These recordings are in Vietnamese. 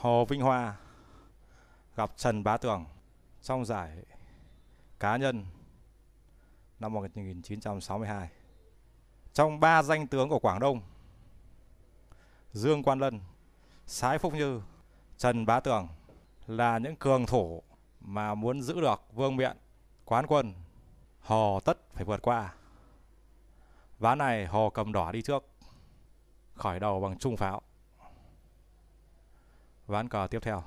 Hồ Vinh Hoa gặp Trần Bá Tường trong giải cá nhân năm 1962. Trong ba danh tướng của Quảng Đông, Dương Quan Lân, Sái Phúc Như, Trần Bá Tường là những cường thủ mà muốn giữ được Vương Miện, Quán Quân, Hồ tất phải vượt qua. Ván này Hồ cầm đỏ đi trước, khởi đầu bằng trung pháo ván cờ tiếp theo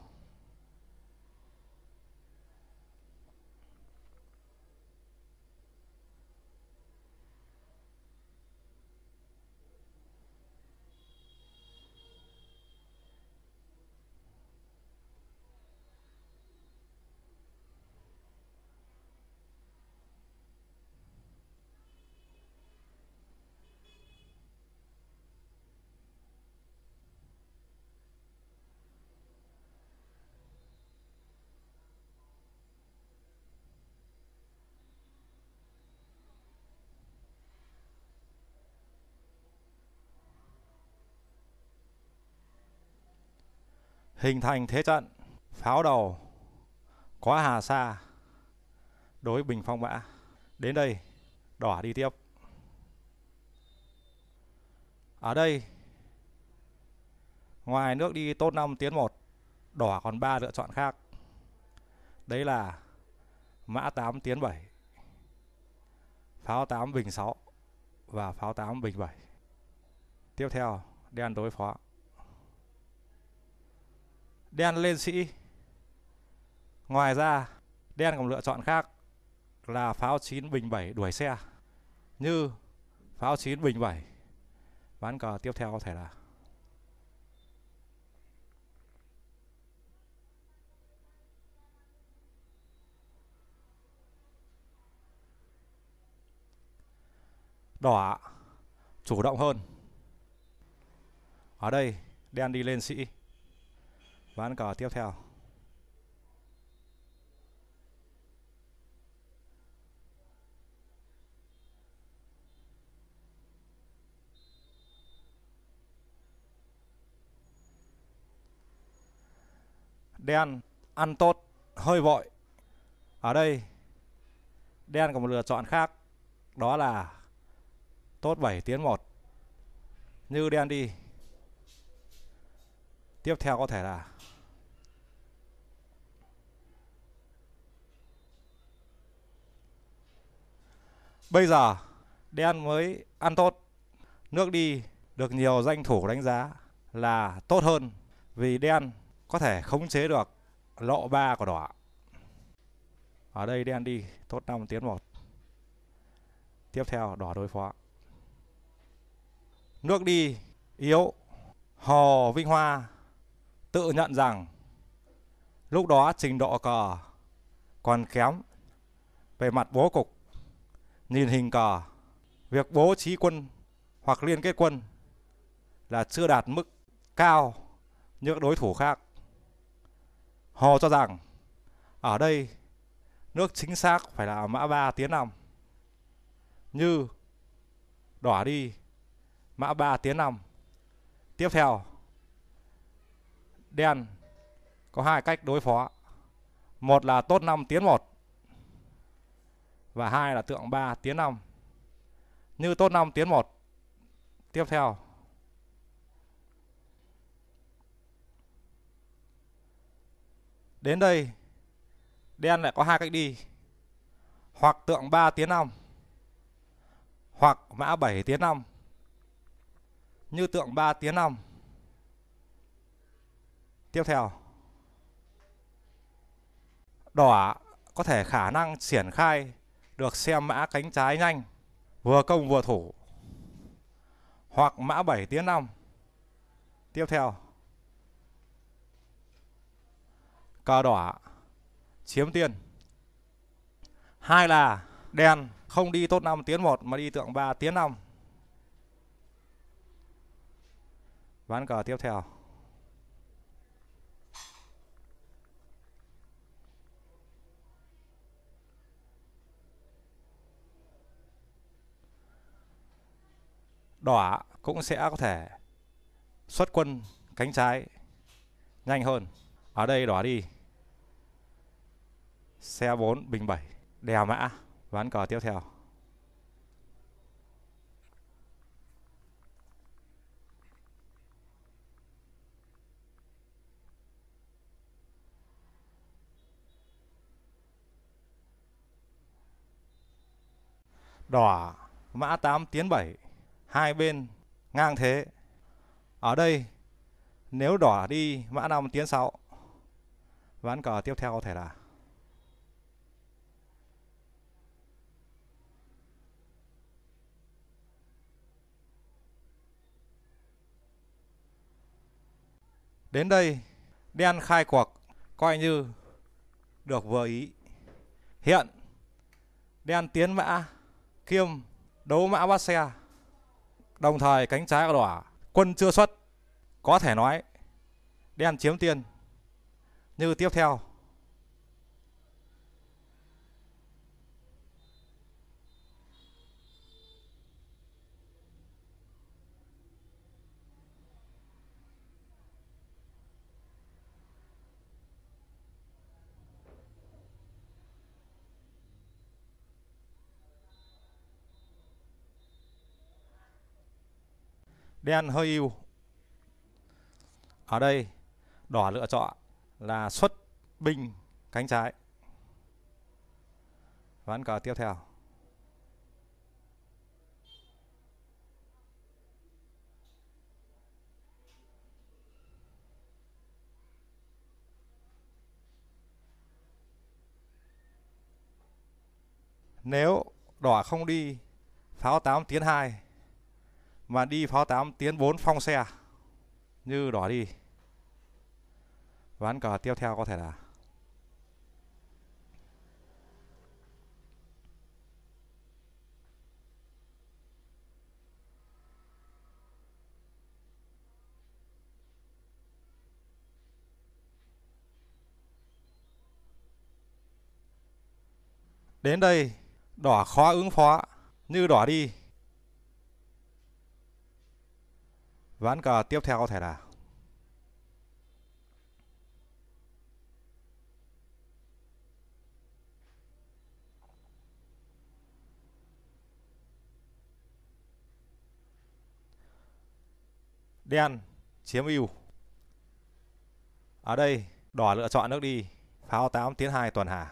hình thành thế trận pháo đầu quá hà sa đối bình phong mã đến đây đỏ đi tiếp ở đây ngoài nước đi tốt 5 tiến 1 đỏ còn ba lựa chọn khác đấy là mã 8 tiến 7 pháo 8 bình 6 và pháo 8 bình 7 tiếp theo đen đối phó đen lên sĩ ngoài ra đen còn lựa chọn khác là pháo 9 bình 7 đuổi xe như pháo 9 bình 7 ván cờ tiếp theo có thể là đỏ chủ động hơn ở đây đen đi lên sĩ ván cờ tiếp theo đen ăn tốt hơi vội ở đây đen có một lựa chọn khác đó là tốt 7 tiến một như đen đi tiếp theo có thể là Bây giờ đen mới ăn tốt. Nước đi được nhiều danh thủ đánh giá là tốt hơn vì đen có thể khống chế được lộ ba của đỏ. Ở đây đen đi tốt 5 tiến 1. Tiếp theo đỏ đối phó. Nước đi yếu. Hồ Vinh Hoa tự nhận rằng lúc đó trình độ cờ còn kém về mặt bố cục Nhìn hình cờ, việc bố trí quân hoặc liên kết quân là chưa đạt mức cao như các đối thủ khác. Hồ cho rằng ở đây nước chính xác phải là mã 3 tiến 5. Như đỏ đi mã 3 tiến 5. Tiếp theo đen có hai cách đối phó. Một là tốt 5 tiến 1 và hai là tượng 3 tiến 5. Như tốt 5 tiến 1. Tiếp theo. Đến đây đen lại có hai cách đi. Hoặc tượng 3 tiến 5 hoặc mã 7 tiến 5 như tượng 3 tiến 5. Tiếp theo. Đỏ có thể khả năng triển khai được xem mã cánh trái nhanh vừa công vừa thủ hoặc mã 7 tiến 5 tiếp theo cờ đỏ chiếm tiền hai là đen không đi tốt 5 tiến 1 mà đi tượng 3 tiến 5 ván cờ tiếp theo đỏ cũng sẽ có thể xuất quân cánh trái nhanh hơn ở đây đỏ đi xe 4 bình 7 đèo mã ván cờ tiếp theo đỏ mã 8 tiến 7 hai bên ngang thế ở đây nếu đỏ đi mã 5 tiến 6 ván cờ tiếp theo có thể là Đến đây, đen khai cuộc coi như được vừa ý. Hiện, đen tiến mã, kiêm đấu mã bắt xe. Đồng thời cánh trái của đỏ quân chưa xuất. Có thể nói đen chiếm tiền Như tiếp theo Đen hơi yêu. Ở đây đỏ lựa chọn là xuất binh cánh trái. Ván cờ tiếp theo. Nếu đỏ không đi pháo 8 tiến 2 mà đi pháo 8 tiến 4 phong xe như đỏ đi ván cờ tiếp theo có thể là Đến đây, đỏ khó ứng phó, như đỏ đi. ván cờ tiếp theo có thể là đen chiếm ưu ở đây đỏ lựa chọn nước đi pháo 8 tiến 2 tuần hà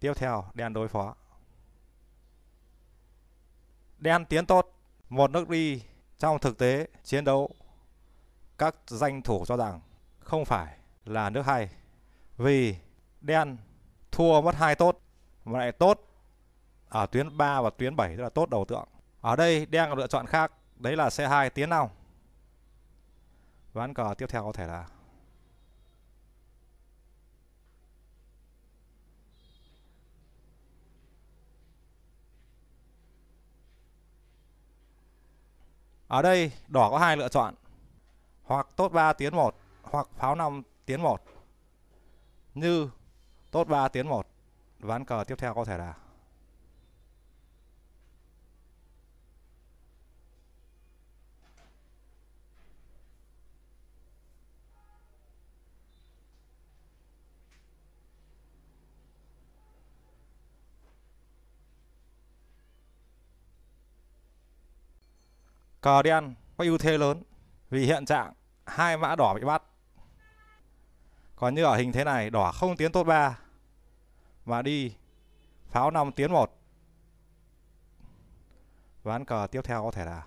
tiếp theo đen đối phó đen tiến tốt một nước đi trong thực tế chiến đấu, các danh thủ cho rằng không phải là nước hay vì đen thua mất hai tốt mà lại tốt ở tuyến 3 và tuyến 7 rất là tốt đầu tượng. Ở đây đen có lựa chọn khác, đấy là xe 2 tiến nào Ván cờ tiếp theo có thể là Ở đây đỏ có hai lựa chọn. Hoặc tốt 3 tiến 1 hoặc pháo 5 tiến 1. Như tốt 3 tiến 1. Ván cờ tiếp theo có thể là cờ đen có ưu thế lớn vì hiện trạng hai mã đỏ bị bắt còn như ở hình thế này đỏ không tiến tốt 3 mà đi pháo 5 tiến 1 ván cờ tiếp theo có thể là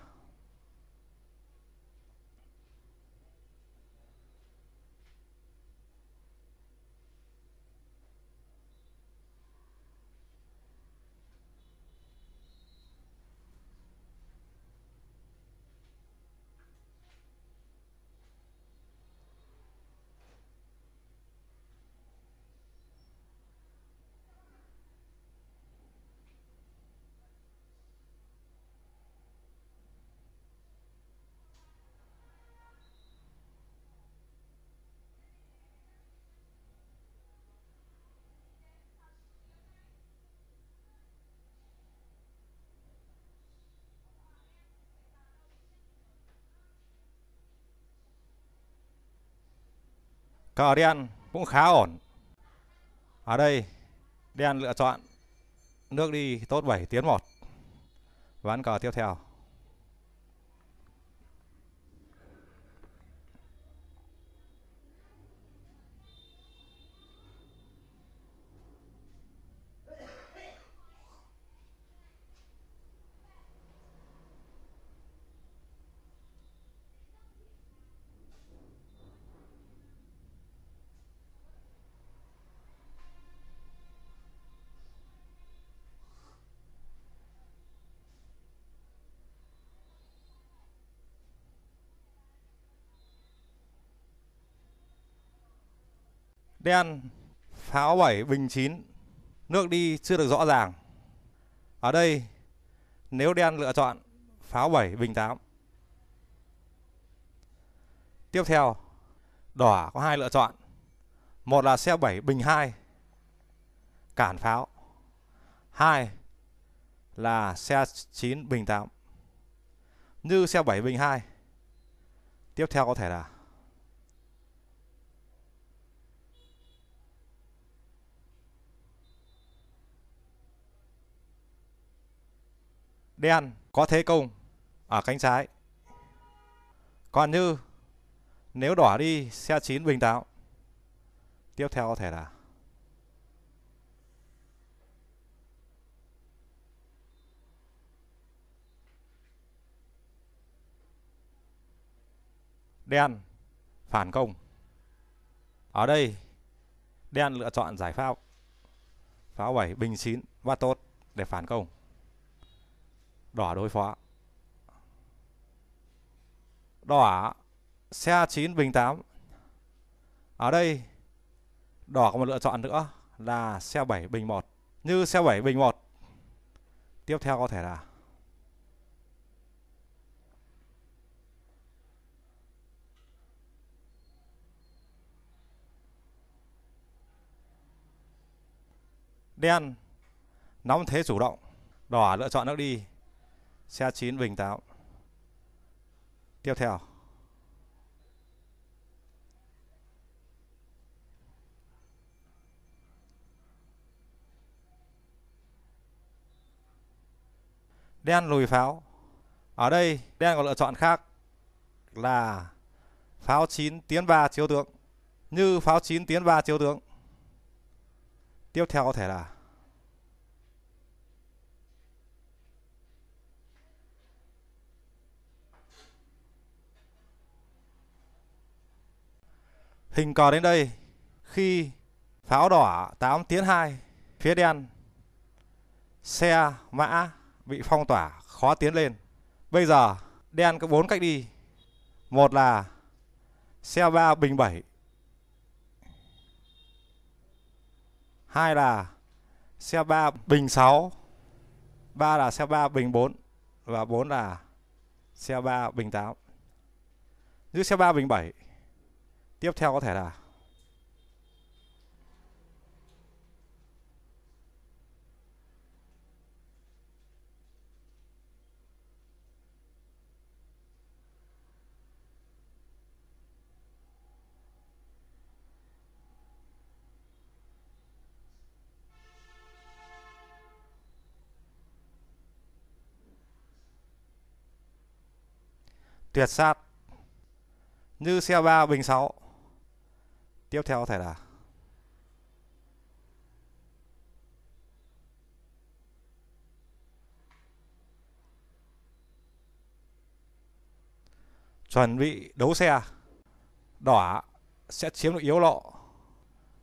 cờ đen cũng khá ổn ở đây đen lựa chọn nước đi tốt 7 tiến một ván cờ tiếp theo đen pháo 7 bình 9 nước đi chưa được rõ ràng ở đây nếu đen lựa chọn pháo 7 bình 8 tiếp theo đỏ có hai lựa chọn một là xe 7 bình 2 cản pháo hai là xe 9 bình 8 như xe 7 bình 2 tiếp theo có thể là đen có thế công ở à, cánh trái. Còn như nếu đỏ đi xe 9 Bình Táo. Tiếp theo có thể là đen phản công. Ở đây đen lựa chọn giải pháp pháo 7 bình 9 và tốt để phản công đỏ đối phó đỏ xe 9 bình 8 ở đây đỏ có một lựa chọn nữa là xe 7 bình 1 như xe 7 bình 1 tiếp theo có thể là đen nóng thế chủ động đỏ lựa chọn nước đi xe 9 Bình 8 tiếp theo đen lùi pháo ở đây đen có lựa chọn khác là pháo 9 tiến 3 chiếu tượng, như pháo 9 tiến 3 chiếu tượng. tiếp theo có thể là Hình cò đến đây khi pháo đỏ 8 tiến 2 phía đen xe mã bị phong tỏa khó tiến lên. Bây giờ đen có bốn cách đi. Một là xe 3 bình 7. Hai là xe 3 bình 6. Ba là xe 3 bình 4 và bốn là xe 3 bình 8. Giữ xe 3 bình 7 tiếp theo có thể là tuyệt sát như xe ba bình 6 tiếp theo có thể là chuẩn bị đấu xe đỏ sẽ chiếm được yếu lộ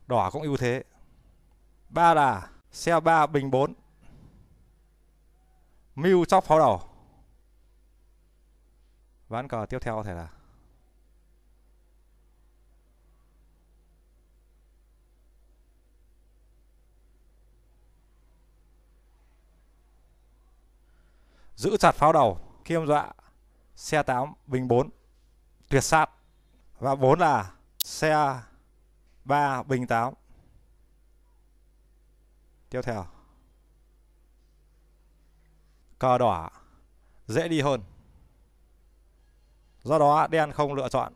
đỏ cũng ưu thế ba là xe ba bình 4 mưu chóc pháo đầu ván cờ tiếp theo có thể là giữ chặt pháo đầu khiêm dọa xe 8 bình 4 tuyệt sát và 4 là xe 3 bình 8 tiếp theo cờ đỏ dễ đi hơn do đó đen không lựa chọn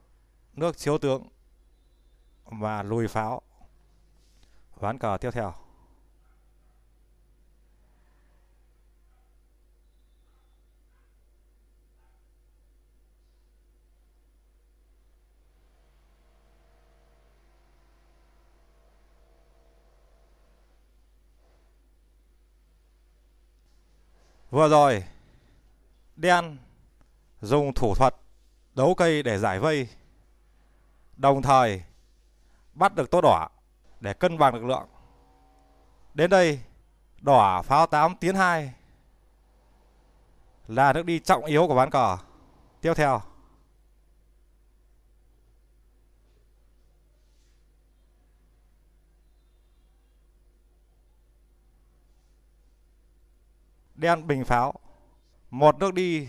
nước chiếu tướng và lùi pháo ván cờ tiếp theo Vừa rồi Đen dùng thủ thuật đấu cây để giải vây Đồng thời bắt được tô đỏ để cân bằng lực lượng Đến đây đỏ pháo 8 tiến 2 là nước đi trọng yếu của ván cờ tiếp theo đen bình pháo một nước đi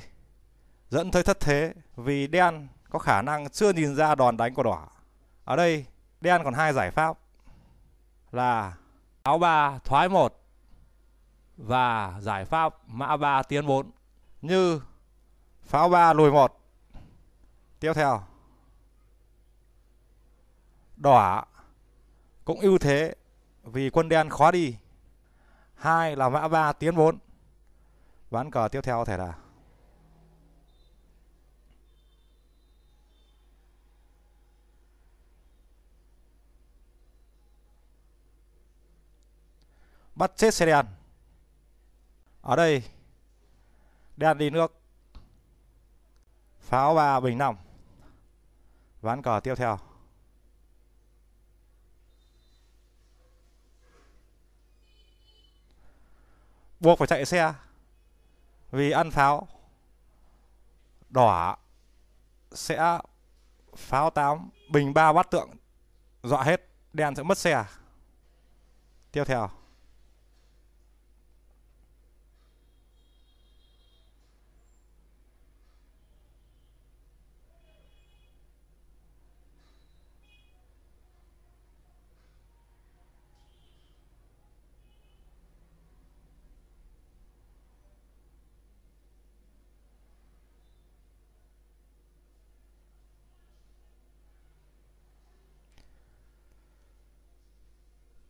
dẫn tới thất thế vì đen có khả năng chưa nhìn ra đòn đánh của đỏ ở đây đen còn hai giải pháp là áo ba thoái một và giải pháp mã ba tiến bốn như pháo ba lùi một tiếp theo đỏ cũng ưu thế vì quân đen khó đi hai là mã ba tiến bốn ván cờ tiếp theo có thể là bắt chết xe đèn ở đây đèn đi nước pháo và bình nòng ván cờ tiếp theo buộc phải chạy xe vì ăn pháo đỏ sẽ pháo 8 bình ba bát tượng dọa hết đen sẽ mất xe tiếp theo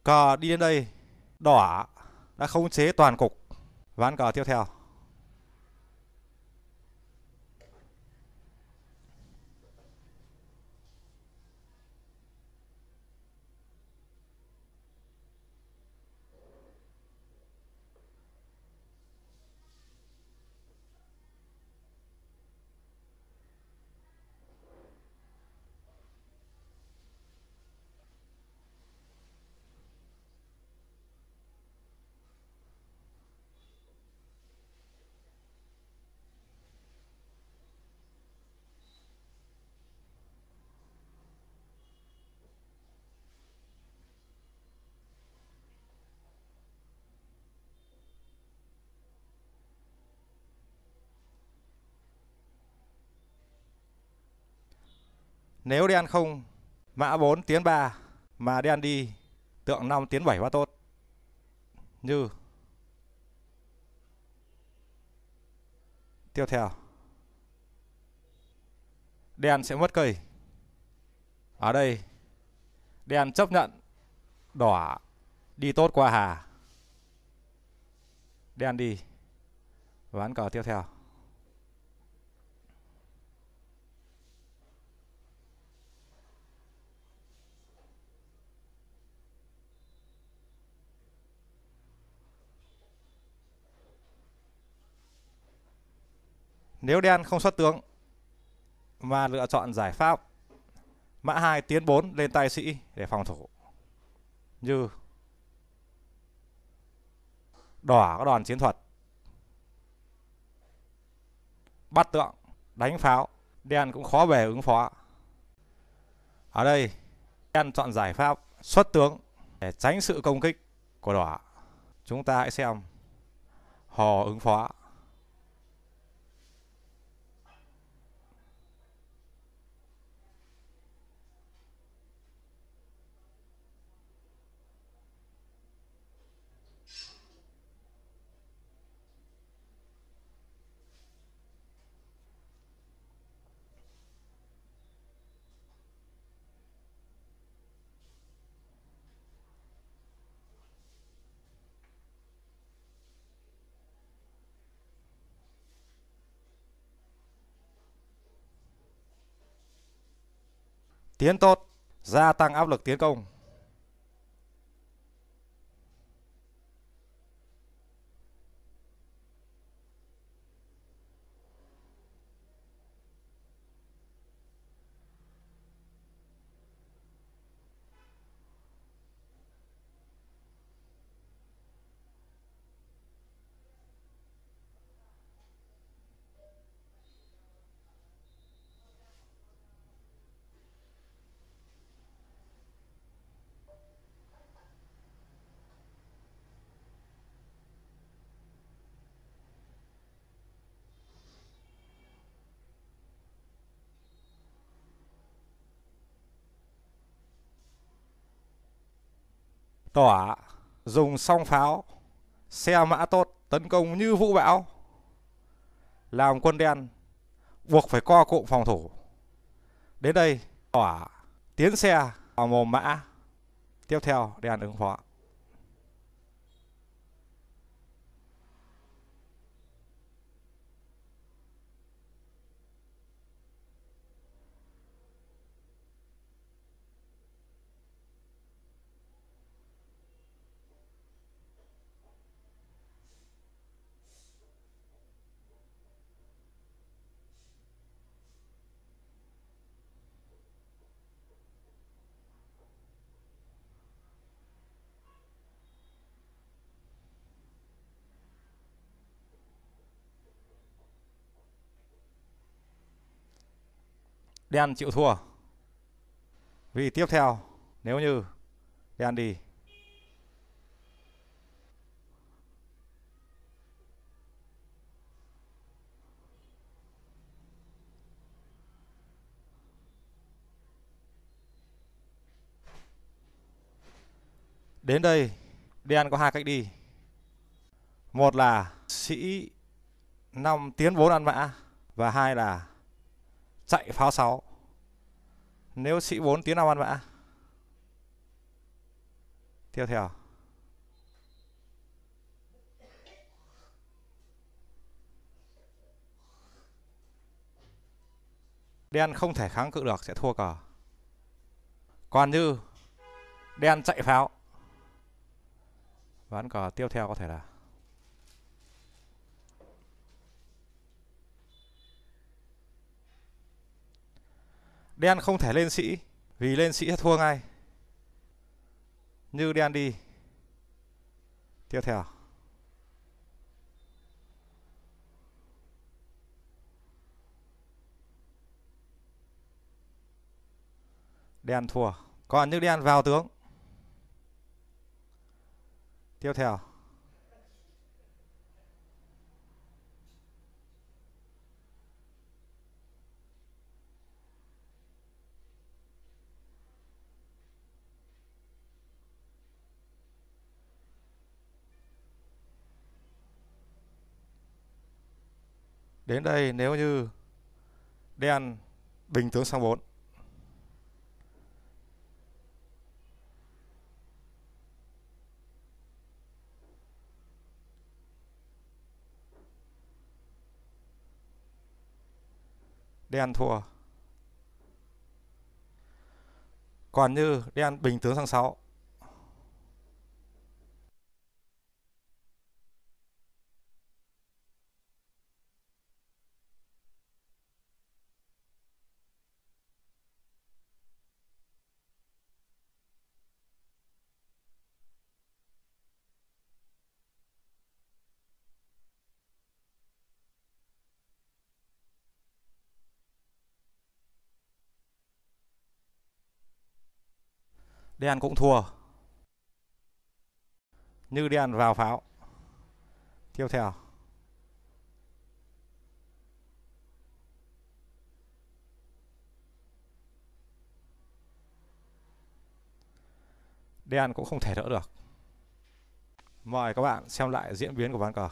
Cờ đi đến đây, đỏ đã khống chế toàn cục. Ván cờ tiếp theo. Nếu đen không, mã 4 tiến 3 mà đen đi, tượng 5 tiến 7 quá tốt. Như Tiếp theo. Đen sẽ mất cây. Ở đây đen chấp nhận đỏ đi tốt qua hà. Đen đi. Ván cờ tiếp theo. Nếu đen không xuất tướng mà lựa chọn giải pháp mã 2 tiến 4 lên tay sĩ để phòng thủ. Như đỏ các đòn chiến thuật. Bắt tượng, đánh pháo, đen cũng khó về ứng phó. Ở đây, đen chọn giải pháp xuất tướng để tránh sự công kích của đỏ. Chúng ta hãy xem hò ứng phó tiến tốt gia tăng áp lực tiến công tỏa dùng song pháo xe mã tốt tấn công như vũ bão làm quân đen buộc phải co cụm phòng thủ đến đây tỏa tiến xe vào mồm mã tiếp theo đen ứng phó đen chịu thua vì tiếp theo nếu như đen đi Đến đây đen có hai cách đi. Một là sĩ 5 tiến 4 ăn mã và hai là chạy pháo 6 nếu sĩ 4 tiến nào ăn mã tiếp theo đen không thể kháng cự được sẽ thua cờ còn như đen chạy pháo ván cờ tiếp theo có thể là Đen không thể lên sĩ Vì lên sĩ thua ngay Như đen đi Tiếp theo Đen thua Còn như đen vào tướng Tiếp theo đến đây nếu như đen bình tướng sang 4 đen thua còn như đen bình tướng sang 6 đen cũng thua như đen vào pháo tiếp theo đen cũng không thể đỡ được mời các bạn xem lại diễn biến của ván cờ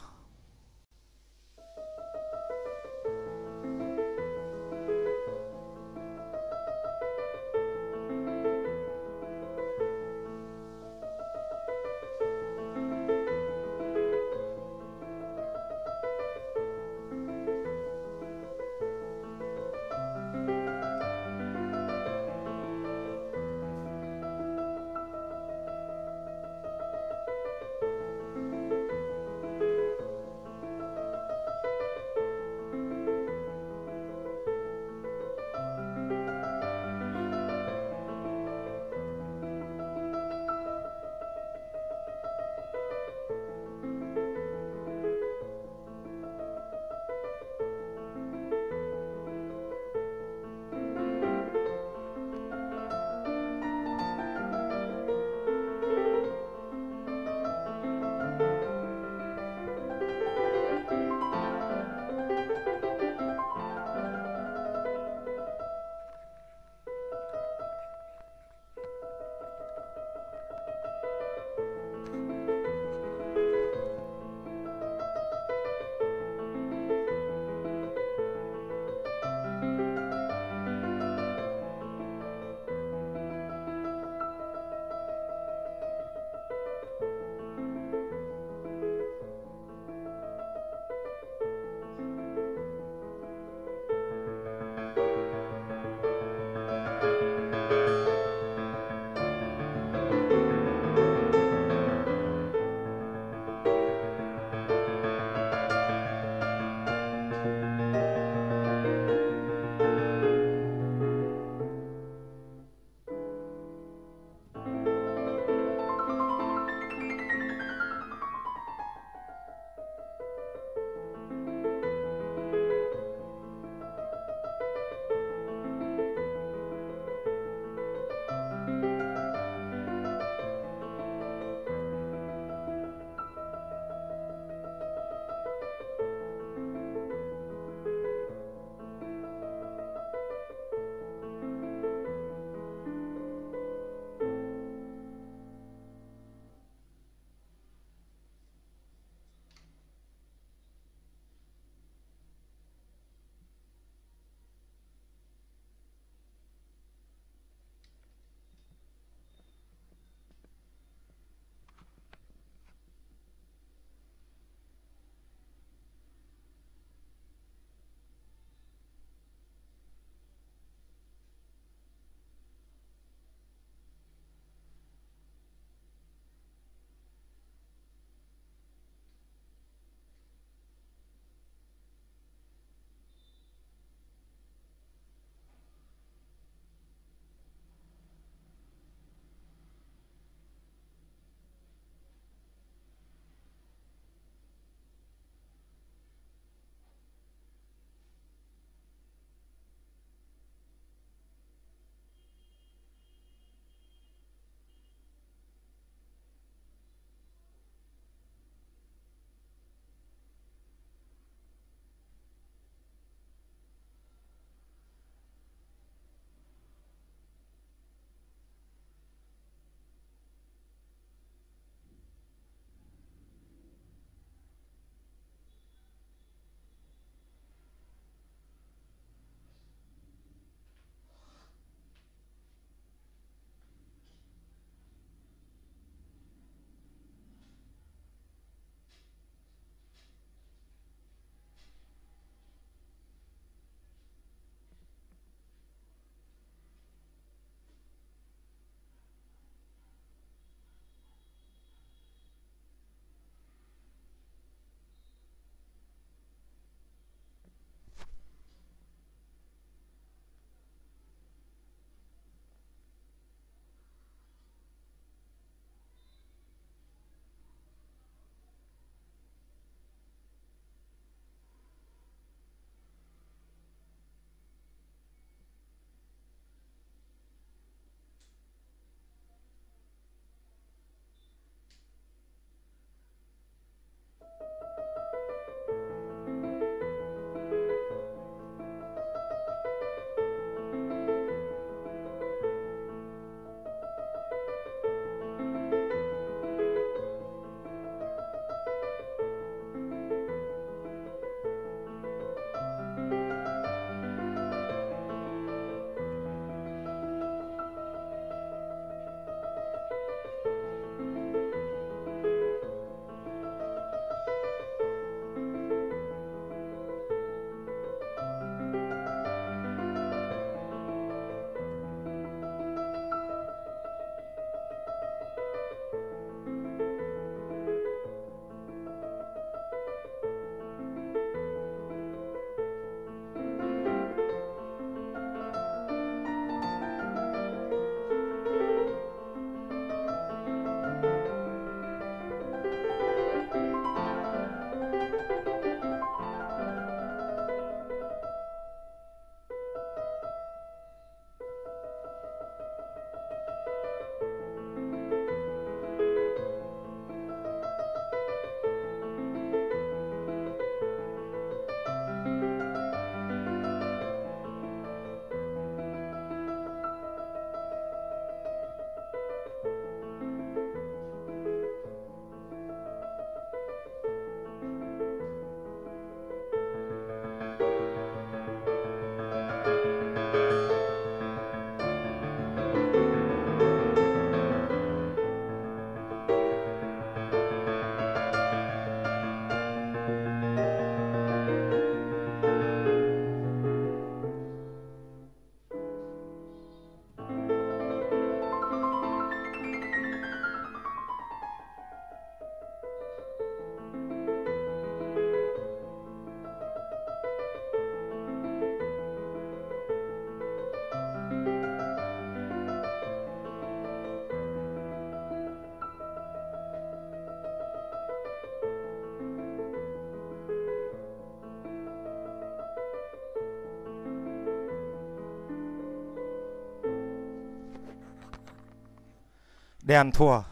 đen thua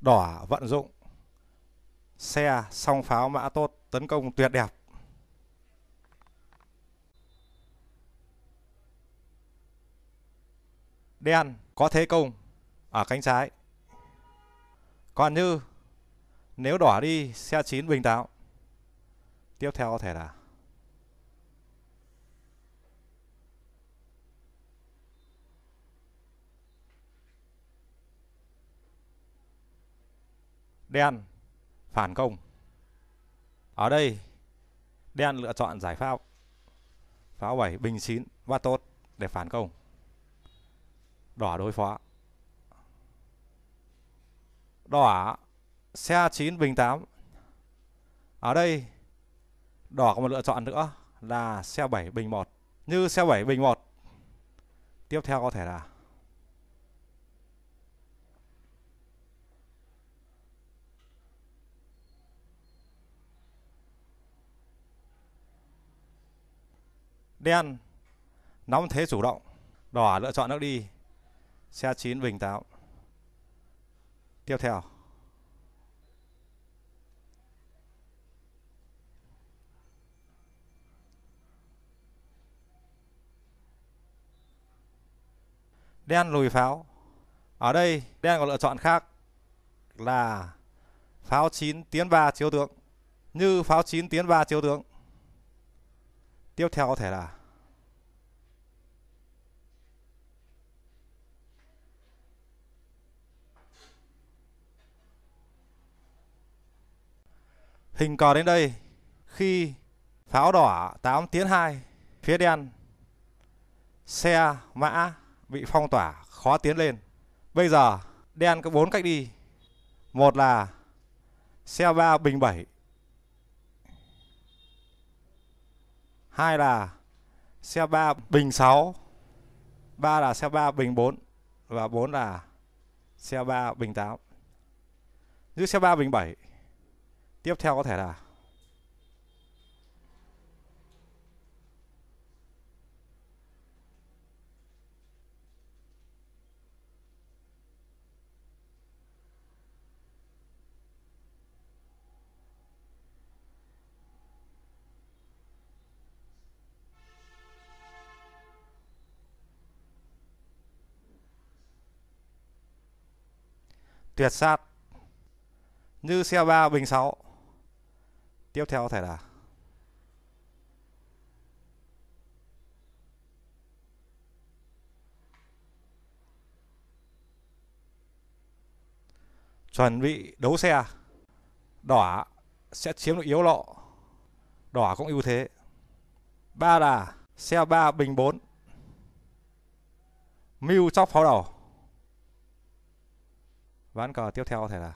đỏ vận dụng xe song pháo mã tốt tấn công tuyệt đẹp đen có thế công ở à, cánh trái còn như nếu đỏ đi xe chín bình táo tiếp theo có thể là đen phản công. Ở đây đen lựa chọn giải pháp pháo 7 bình 9 và tốt để phản công. Đỏ đối phó. Đỏ xe 9 bình 8. Ở đây đỏ có một lựa chọn nữa là xe 7 bình 1. Như xe 7 bình 1. Tiếp theo có thể là đen nóng thế chủ động đỏ lựa chọn nước đi xe 9 bình táo tiếp theo đen lùi pháo ở đây đen có lựa chọn khác là pháo 9 tiến ba chiếu tướng như pháo 9 tiến ba chiếu tướng tiếp theo có thể là hình cờ đến đây khi pháo đỏ 8 tiến 2 phía đen xe mã bị phong tỏa khó tiến lên bây giờ đen có bốn cách đi một là xe ba bình 7 hai là xe 3 bình 6 3 là xe 3 bình 4 và 4 là xe 3 bình 8 giữ xe 3 bình 7 tiếp theo có thể là tuyệt sát như xe 3 bình 6 tiếp theo có thể là chuẩn bị đấu xe đỏ sẽ chiếm được yếu lộ đỏ cũng ưu thế ba là xe 3 bình 4 mưu chóc pháo đầu ván cờ tiếp theo có thể là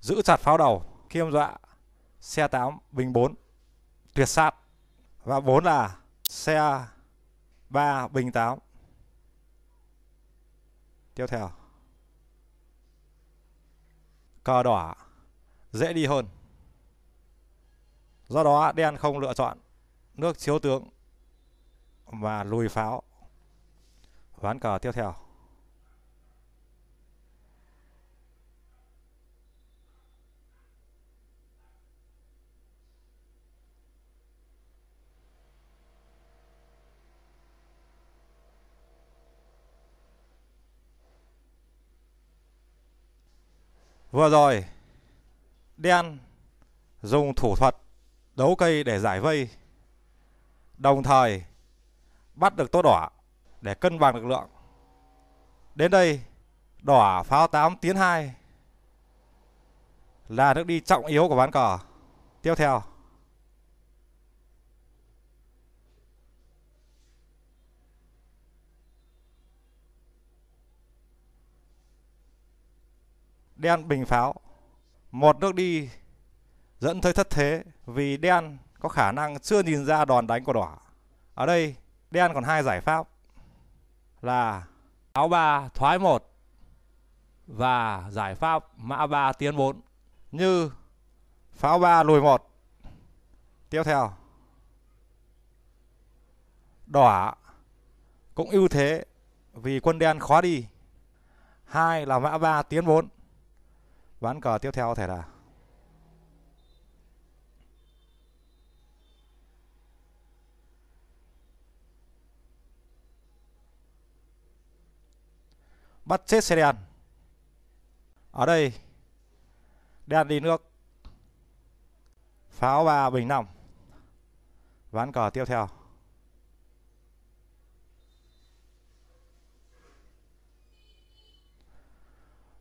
giữ chặt pháo đầu khiêm dọa xe 8 bình 4 tuyệt sát và 4 là xe 3 bình 8 tiếp theo cờ đỏ dễ đi hơn do đó đen không lựa chọn nước chiếu tướng và lùi pháo ván cờ tiếp theo Vừa rồi đen dùng thủ thuật đấu cây để giải vây, đồng thời bắt được tô đỏ để cân bằng lực lượng. Đến đây, đỏ pháo 8 tiến 2 là nước đi trọng yếu của ván cờ. Tiếp theo. Đen bình pháo. Một nước đi dẫn tới thất thế vì đen có khả năng chưa nhìn ra đòn đánh của đỏ. Ở đây đen còn hai giải pháp là áo 3 thoái 1 và giải pháp mã 3 tiến 4 như pháo 3 lùi 1. Tiếp theo đỏ cũng ưu thế vì quân đen khó đi. Hai là mã 3 tiến 4. Ván cờ tiếp theo có thể là bắt chết xe đèn ở đây đèn đi nước pháo và bình nòng ván cờ tiếp theo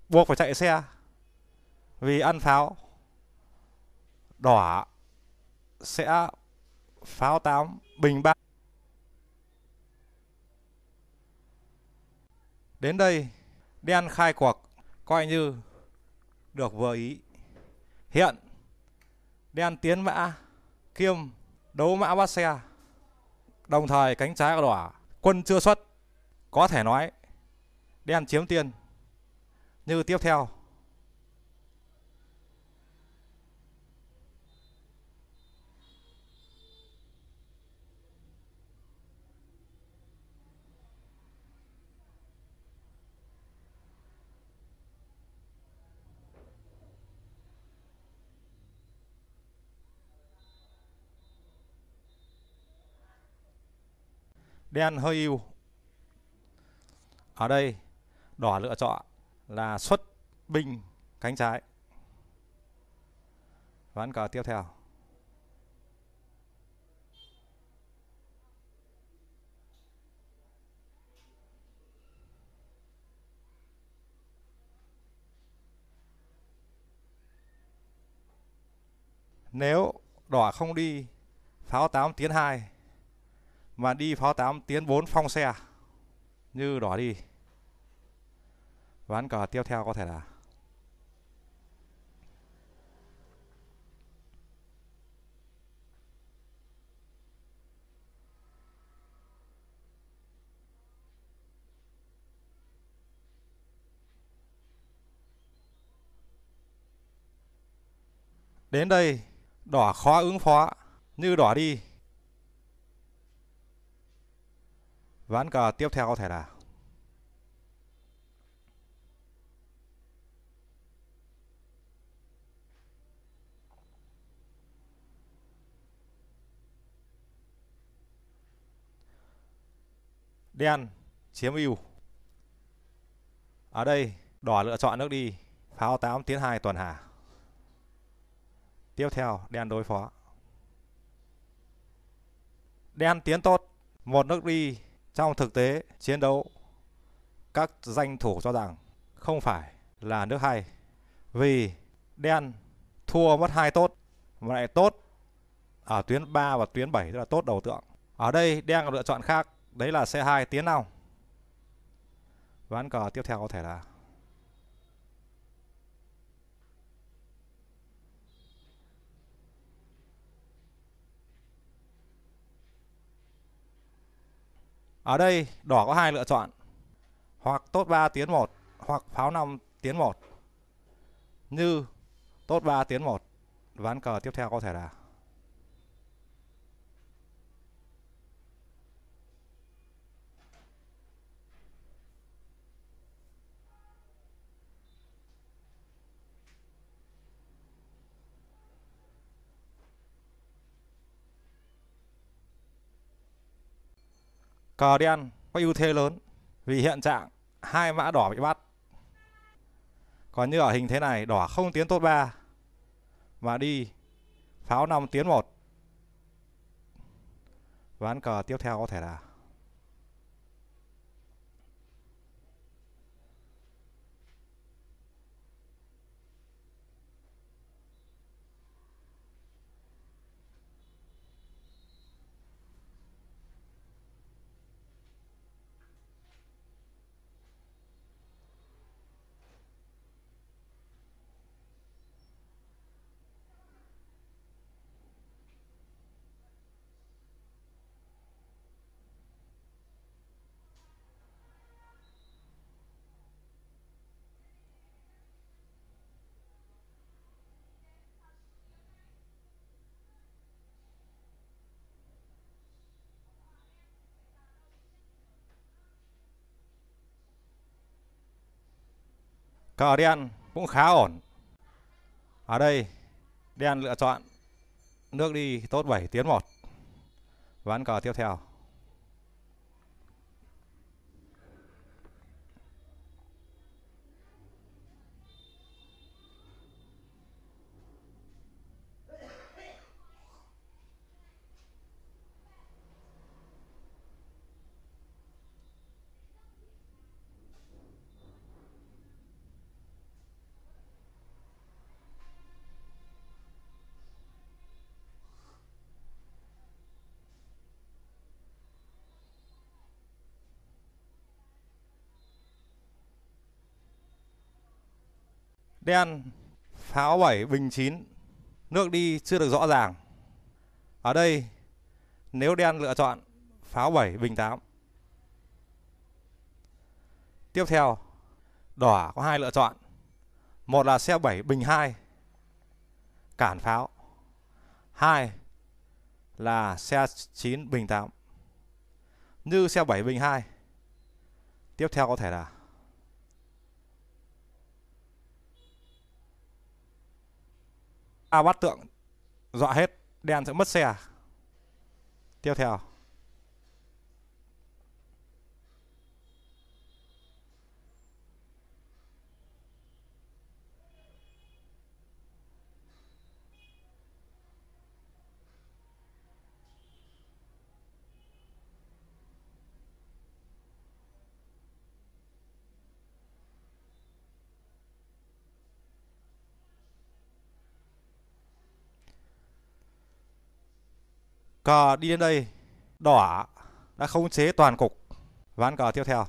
buộc phải chạy xe vì ăn pháo đỏ sẽ pháo tám bình ba đến đây đen khai cuộc coi như được vừa ý hiện đen tiến mã kiêm đấu mã bắt xe đồng thời cánh trái của đỏ quân chưa xuất có thể nói đen chiếm tiền như tiếp theo đen hơi yêu ở đây đỏ lựa chọn là xuất binh cánh trái ván cờ tiếp theo nếu đỏ không đi pháo 8 tiến 2 mà đi pháo 8 tiến 4 phong xe như đỏ đi ván cờ tiếp theo có thể là Đến đây, đỏ khó ứng phó, như đỏ đi. ván cờ tiếp theo có thể là đen chiếm ưu ở đây đỏ lựa chọn nước đi pháo 8 tiến 2 tuần hà tiếp theo đen đối phó đen tiến tốt một nước đi trong thực tế chiến đấu, các danh thủ cho rằng không phải là nước hay vì đen thua mất hai tốt mà lại tốt ở tuyến 3 và tuyến 7 rất là tốt đầu tượng. Ở đây đen có lựa chọn khác, đấy là xe 2 tiến nào Ván cờ tiếp theo có thể là Ở đây đỏ có hai lựa chọn. Hoặc tốt 3 tiến 1 hoặc pháo 5 tiến 1. Như tốt 3 tiến 1. Ván cờ tiếp theo có thể là cờ đen có ưu thế lớn vì hiện trạng hai mã đỏ bị bắt. Còn như ở hình thế này đỏ không tiến tốt 3 mà đi pháo 5 tiến 1. Ván cờ tiếp theo có thể là Cờ đen cũng khá ổn. Ở đây đen lựa chọn nước đi tốt 7 tiến 1. Ván cờ tiếp theo. đen pháo 7 bình 9 nước đi chưa được rõ ràng ở đây nếu đen lựa chọn pháo 7 bình 8 tiếp theo đỏ có hai lựa chọn một là xe 7 bình 2 cản pháo hai là xe 9 bình 8 như xe 7 bình 2 tiếp theo có thể là ba bát tượng dọa hết đen sẽ mất xe tiếp theo Cờ đi đến đây, đỏ đã khống chế toàn cục. Ván cờ tiếp theo.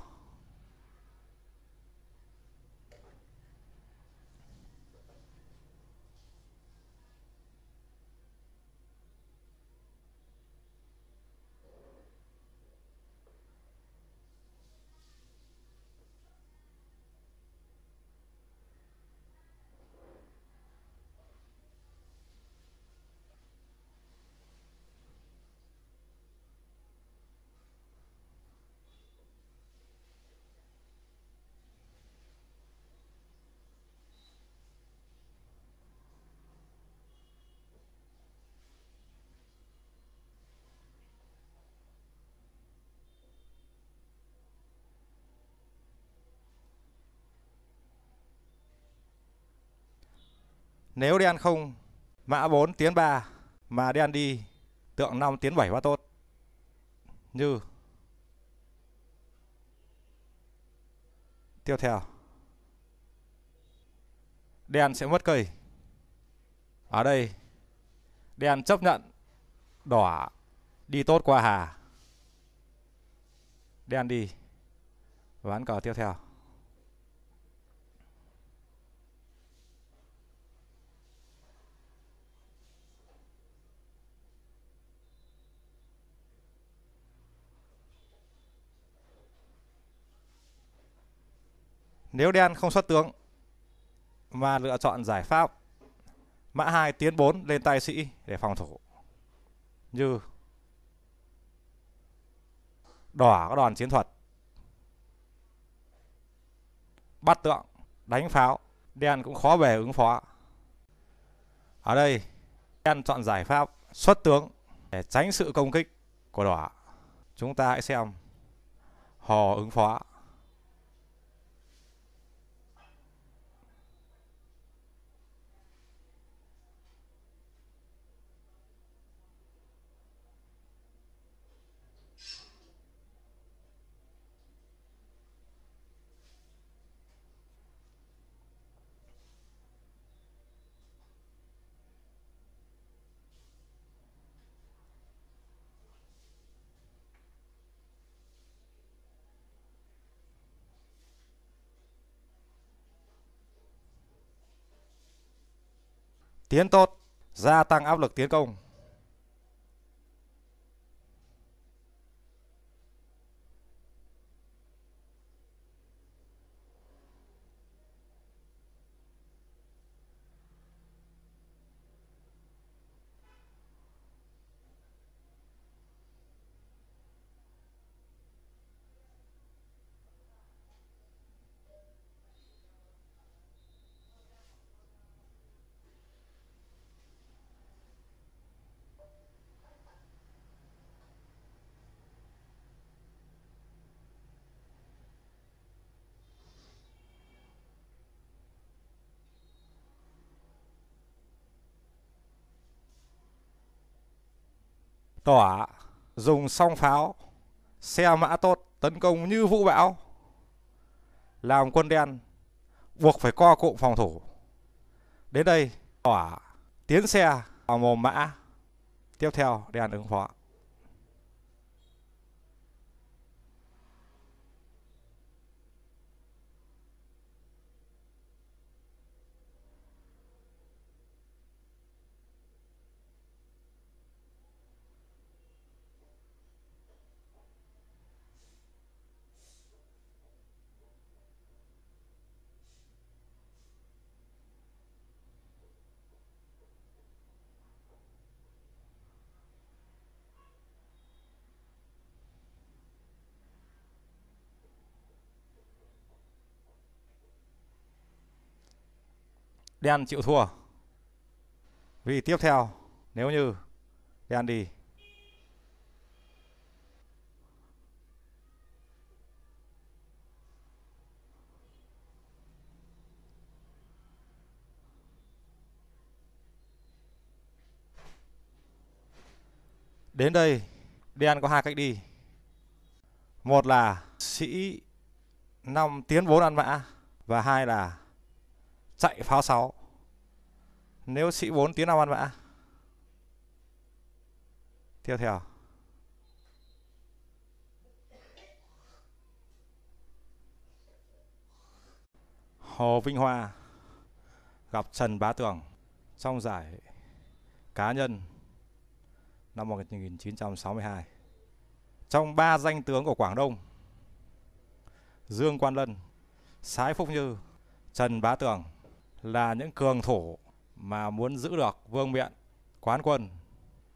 Nếu đen không, mã 4 tiến 3 mà đen đi, tượng 5 tiến 7 quá tốt. Như Tiếp theo. Đen sẽ mất cây. Ở đây đen chấp nhận đỏ đi tốt qua hà. Đen đi. Ván cờ tiếp theo. Nếu đen không xuất tướng mà lựa chọn giải pháp mã 2 tiến 4 lên tay sĩ để phòng thủ. Như đỏ các đòn chiến thuật. Bắt tượng, đánh pháo, đen cũng khó về ứng phó. Ở đây, đen chọn giải pháp xuất tướng để tránh sự công kích của đỏ. Chúng ta hãy xem hò ứng phó tiến tốt gia tăng áp lực tiến công tỏa dùng song pháo xe mã tốt tấn công như vũ bão làm quân đen buộc phải co cụm phòng thủ đến đây tỏa tiến xe vào mồm mã tiếp theo đen ứng phó đen chịu thua vì tiếp theo nếu như đen đi Đến đây đen có hai cách đi. Một là sĩ năm tiến bốn ăn mã và hai là chạy pháo 6 nếu sĩ 4 tiến nào ăn mã theo theo Hồ Vinh Hoa gặp Trần Bá Tường trong giải cá nhân năm 1962 trong ba danh tướng của Quảng Đông Dương Quan Lân Sái Phúc Như Trần Bá Tường là những cường thủ mà muốn giữ được vương miện quán quân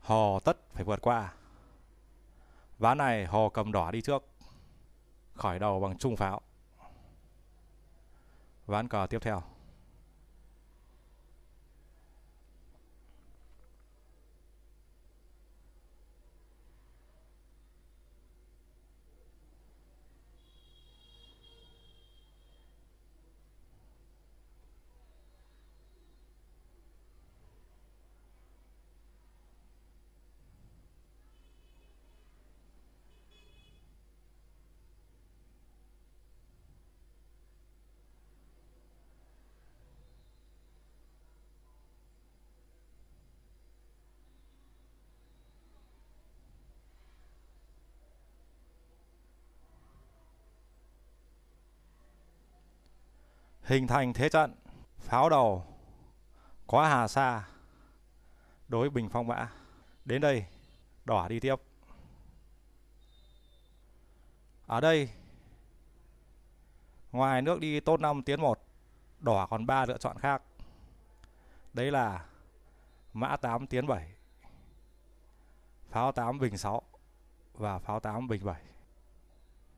hồ tất phải vượt qua ván này hồ cầm đỏ đi trước khởi đầu bằng trung pháo ván cờ tiếp theo hình thành thế trận pháo đầu có hà sa đối bình phong mã đến đây đỏ đi tiếp ở đây ngoài nước đi tốt 5 tiến 1 đỏ còn ba lựa chọn khác đấy là mã 8 tiến 7 pháo 8 bình 6 và pháo 8 bình 7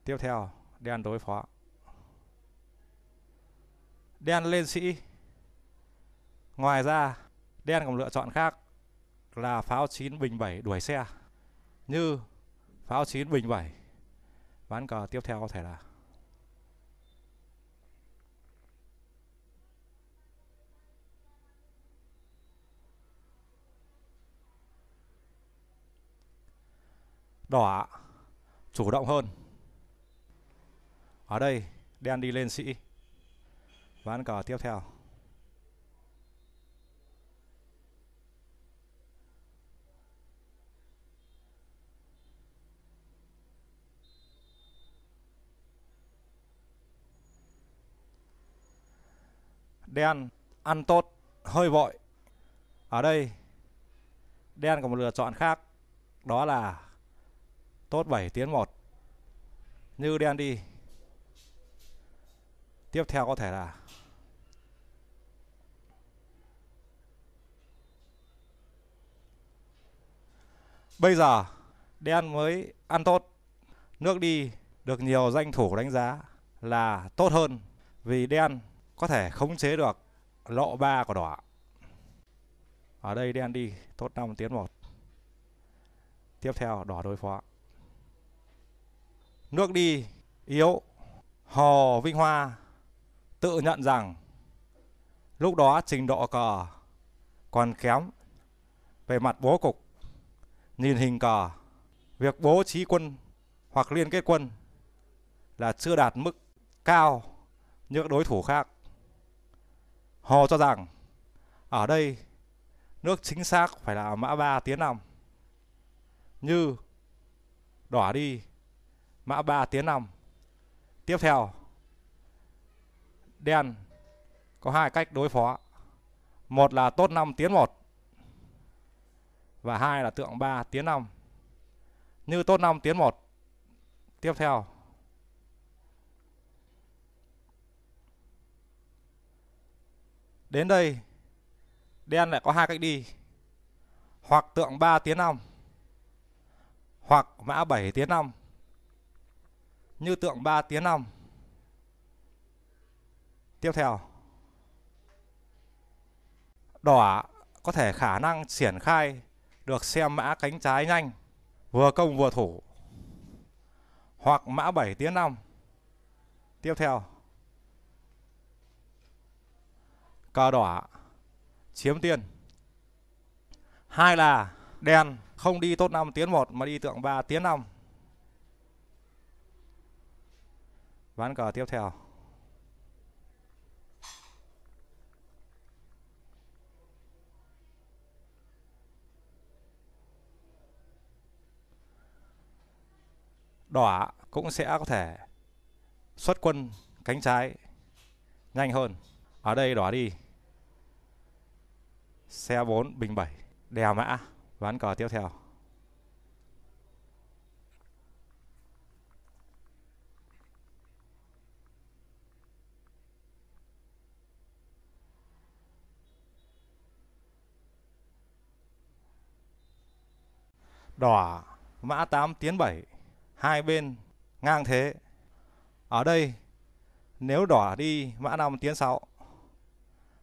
tiếp theo đen đối phó đen lên sĩ ngoài ra đen còn lựa chọn khác là pháo 9 bình 7 đuổi xe như pháo 9 bình 7 ván cờ tiếp theo có thể là đỏ chủ động hơn ở đây đen đi lên sĩ ván cờ tiếp theo đen ăn tốt hơi vội ở đây đen có một lựa chọn khác đó là tốt 7 tiến một. như đen đi tiếp theo có thể là Bây giờ đen mới ăn tốt. Nước đi được nhiều danh thủ đánh giá là tốt hơn vì đen có thể khống chế được lộ ba của đỏ. Ở đây đen đi tốt 5 tiến 1. Tiếp theo đỏ đối phó. Nước đi yếu. Hồ Vinh Hoa tự nhận rằng lúc đó trình độ cờ còn kém về mặt bố cục nhìn hình cờ việc bố trí quân hoặc liên kết quân là chưa đạt mức cao như các đối thủ khác họ cho rằng ở đây nước chính xác phải là mã 3 tiến 5 như đỏ đi mã 3 tiến 5 tiếp theo đen có hai cách đối phó một là tốt 5 tiến 1 và hai là tượng 3 tiến 5. Như tốt 5 tiến 1. Tiếp theo. Đến đây đen lại có hai cách đi. Hoặc tượng 3 tiến 5 hoặc mã 7 tiến 5 như tượng 3 tiến 5. Tiếp theo. Đỏ có thể khả năng triển khai được xem mã cánh trái nhanh vừa công vừa thủ hoặc mã 7 tiến 5 tiếp theo cờ đỏ chiếm tiền hai là đen không đi tốt 5 tiến 1 mà đi tượng 3 tiến 5 ván cờ tiếp theo đỏ cũng sẽ có thể xuất quân cánh trái nhanh hơn ở đây đỏ đi xe 4 bình 7 đèo mã ván cờ tiếp theo đỏ mã 8 tiến 7 hai bên ngang thế ở đây nếu đỏ đi mã 5 tiến 6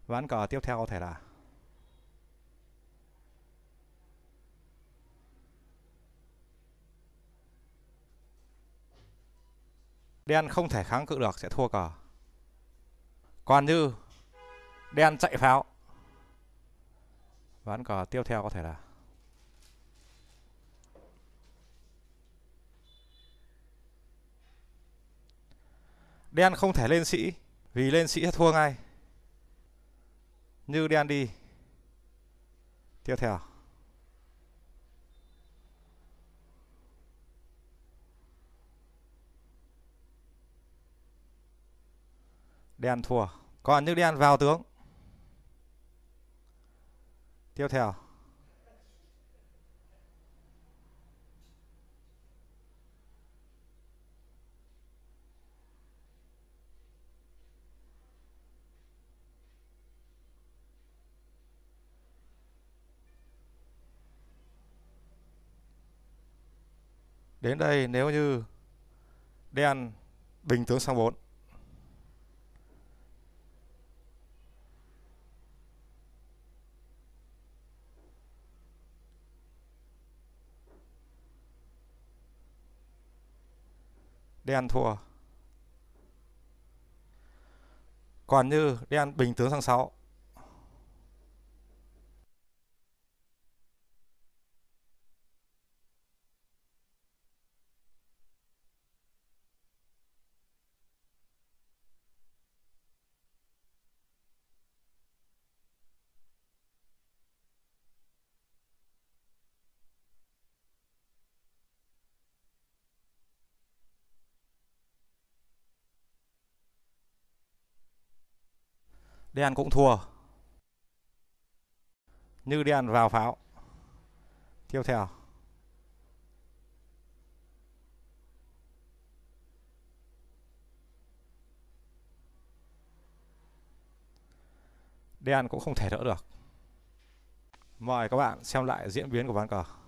ván cờ tiếp theo có thể là đen không thể kháng cự được sẽ thua cờ còn như đen chạy pháo ván cờ tiếp theo có thể là Đen không thể lên sĩ Vì lên sĩ thua ngay Như đen đi Tiếp theo Đen thua Còn như đen vào tướng Tiếp theo đến đây nếu như đen bình tướng sang 4 đen thua còn như đen bình tướng sang 6 đen cũng thua như đen vào pháo tiếp theo đen cũng không thể đỡ được mời các bạn xem lại diễn biến của ván cờ